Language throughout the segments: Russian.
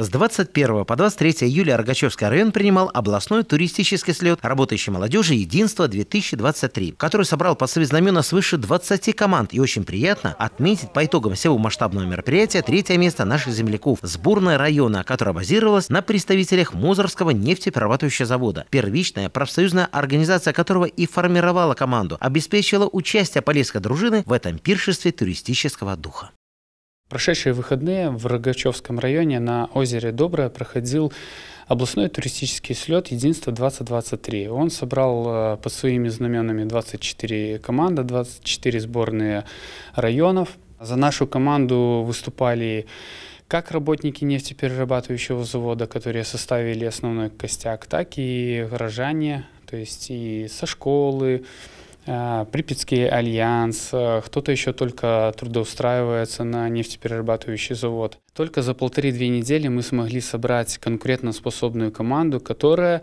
С 21 по 23 июля Рогачевский район принимал областной туристический слет работающей молодежи «Единство-2023», который собрал под свои знамена свыше 20 команд. И очень приятно отметить по итогам всего масштабного мероприятия третье место наших земляков – сборная района, которая базировалась на представителях Мозорского нефтеперерабатывающего завода, первичная профсоюзная организация которого и формировала команду, обеспечила участие полесской дружины в этом пиршестве туристического духа прошедшие выходные в Рогачевском районе на озере Доброе проходил областной туристический слет «Единство-2023». Он собрал э, под своими знаменами 24 команды, 24 сборные районов. За нашу команду выступали как работники нефтеперерабатывающего завода, которые составили основной костяк, так и горожане, то есть и со школы, а, Припятский альянс, а, кто-то еще только трудоустраивается на нефтеперерабатывающий завод. Только за полторы-две недели мы смогли собрать конкретно способную команду, которая,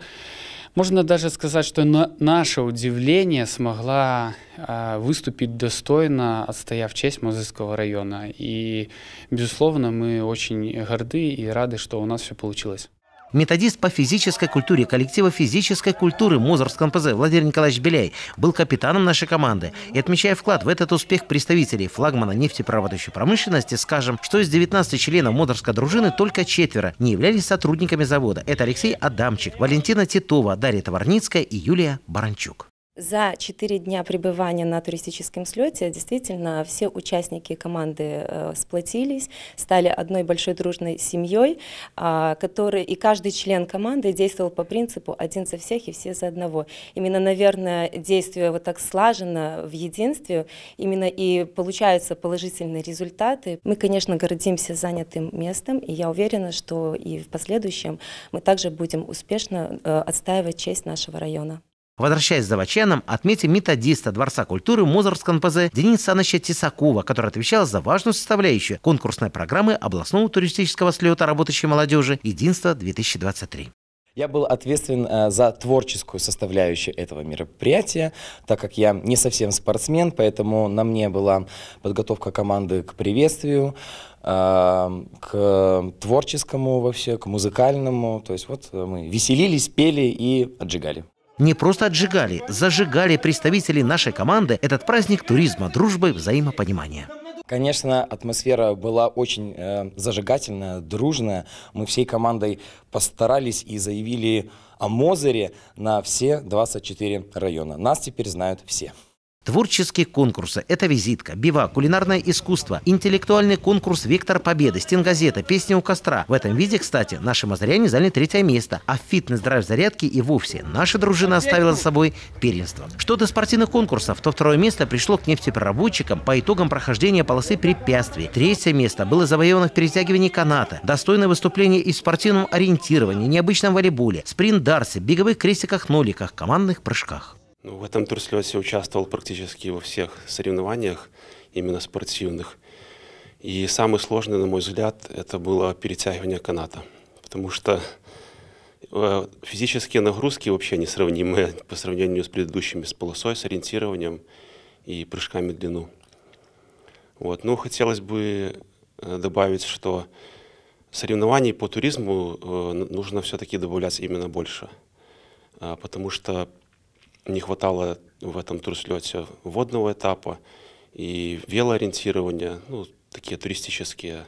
можно даже сказать, что на наше удивление смогла а, выступить достойно, отстояв честь Мазырского района. И, безусловно, мы очень горды и рады, что у нас все получилось методист по физической культуре, коллектива физической культуры Мозорском ПЗ Владимир Николаевич Беляй был капитаном нашей команды. И отмечая вклад в этот успех представителей флагмана нефтепроводящей промышленности, скажем, что из 19 членов Мозорской дружины только четверо не являлись сотрудниками завода. Это Алексей Адамчик, Валентина Титова, Дарья Товарницкая и Юлия Баранчук. За четыре дня пребывания на туристическом слете действительно все участники команды э, сплотились, стали одной большой дружной семьей, а, который, и каждый член команды действовал по принципу «один за всех и все за одного». Именно, наверное, действие вот так слаженно в единстве, именно и получаются положительные результаты. Мы, конечно, гордимся занятым местом, и я уверена, что и в последующем мы также будем успешно э, отстаивать честь нашего района. Возвращаясь за Ваченом, отметим методиста Дворца культуры Мозорском ПЗ Дениса Саныча Тисакова, который отвечал за важную составляющую конкурсной программы областного туристического слета работающей молодежи «Единство-2023». Я был ответственен э, за творческую составляющую этого мероприятия, так как я не совсем спортсмен, поэтому на мне была подготовка команды к приветствию, э, к творческому вообще, к музыкальному. То есть вот э, мы веселились, пели и отжигали не просто отжигали, зажигали представители нашей команды этот праздник туризма, дружбы, взаимопонимания. Конечно, атмосфера была очень э, зажигательная, дружная. Мы всей командой постарались и заявили о Мозере на все 24 района. Нас теперь знают все. Творческие конкурсы – это визитка, бива, кулинарное искусство, интеллектуальный конкурс «Вектор Победы», стенгазета, песня у костра. В этом виде, кстати, наши мазаряне заняли третье место, а в фитнес-драйв зарядки и вовсе наша дружина оставила за собой первенство. Что до спортивных конкурсов, то второе место пришло к нефтепереработчикам по итогам прохождения полосы препятствий. Третье место было завоевано в перетягивании каната, достойное выступление и в спортивном ориентировании, необычном волейболе, спринт-дарсе, беговых крестиках-ноликах, командных прыжках. Ну, в этом турслете участвовал практически во всех соревнованиях, именно спортивных. И самый сложный, на мой взгляд, это было перетягивание каната. Потому что э, физические нагрузки вообще несравнимые по сравнению с предыдущими, с полосой, с ориентированием и прыжками в длину. Вот. Ну, хотелось бы э, добавить, что соревнований по туризму э, нужно все-таки добавлять именно больше. А, потому что не хватало в этом турслете водного этапа и велоориентирования. Ну, такие туристические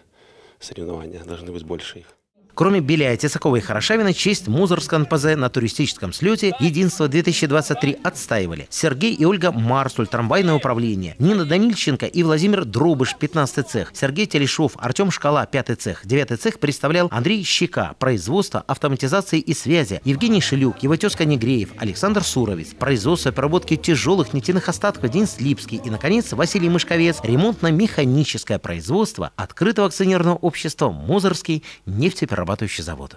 соревнования, должны быть больше их. Кроме Беляя, Тесакова и Хорошавина, честь Музорска НПЗ на туристическом слете «Единство-2023» отстаивали Сергей и Ольга Марсуль, трамвайное управление, Нина Данильченко и Владимир Дробыш, 15 цех, Сергей Телешов, Артем Шкала, 5 цех, 9 цех представлял Андрей Щека, производство, автоматизации и связи, Евгений Шелюк, его тезка Негреев, Александр Суровец, производство и проработки тяжелых нефтяных остатков Денис Липский и, наконец, Василий Мышковец, ремонтно-механическое производство открытого акционерного общества «Мозорский нефтеперерабатыватель» перерабатывающий завод.